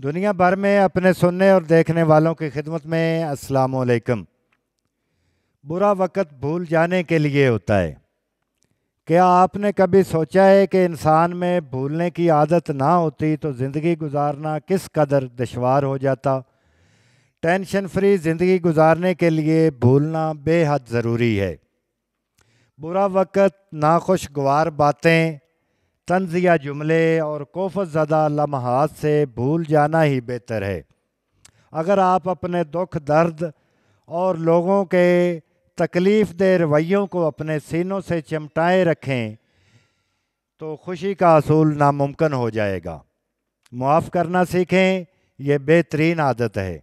दुनिया भर में अपने सुनने और देखने वालों की खिदमत में अस्सलाम वालेकुम बुरा वक्त भूल जाने के लिए होता है क्या आपने कभी सोचा है कि इंसान में भूलने की आदत ना होती तो ज़िंदगी गुजारना किस कदर दुशवार हो जाता टेंशन फ्री ज़िंदगी गुजारने के लिए भूलना बेहद ज़रूरी है बुरा वक्त नाखुशगवार बातें तंजिया जुमले और कोफत ज़दा लम्हात से भूल जाना ही बेहतर है अगर आप अपने दुख दर्द और लोगों के तकलीफ़ दे रवैयों को अपने सीनों से चमटाए रखें तो खुशी का असूल नामुमकिन हो जाएगा मुआफ़ करना सीखें यह बेहतरीन आदत है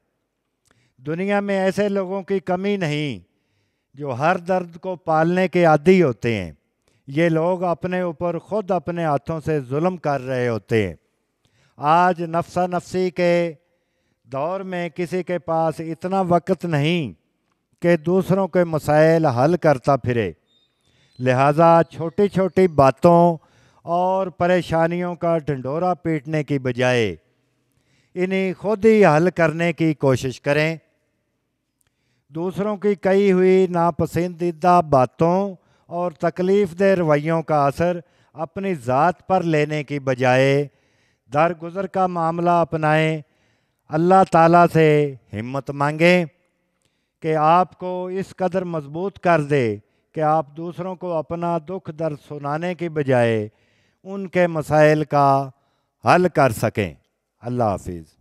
दुनिया में ऐसे लोगों की कमी नहीं जो हर दर्द को पालने के आदि होते हैं ये लोग अपने ऊपर खुद अपने हाथों से जुल्म कर रहे होते हैं आज नफसा नफसी के दौर में किसी के पास इतना वक्त नहीं कि दूसरों के मसाइल हल करता फिरे लिहाजा छोटी छोटी बातों और परेशानियों का ढंडोरा पीटने की बजाय इन्हें खुद ही हल करने की कोशिश करें दूसरों की कही हुई नापसंदीदा बातों और तकलीफ़ दे रवैयों का असर अपनी ज़ात पर लेने की बजाय दरगुजर का मामला अपनाएं अल्लाह ताला से हिम्मत मांगें कि आपको इस कदर मजबूत कर दे कि आप दूसरों को अपना दुख दर्द सुनाने की बजाय उनके मसाइल का हल कर सकें अल्लाह हाफिज़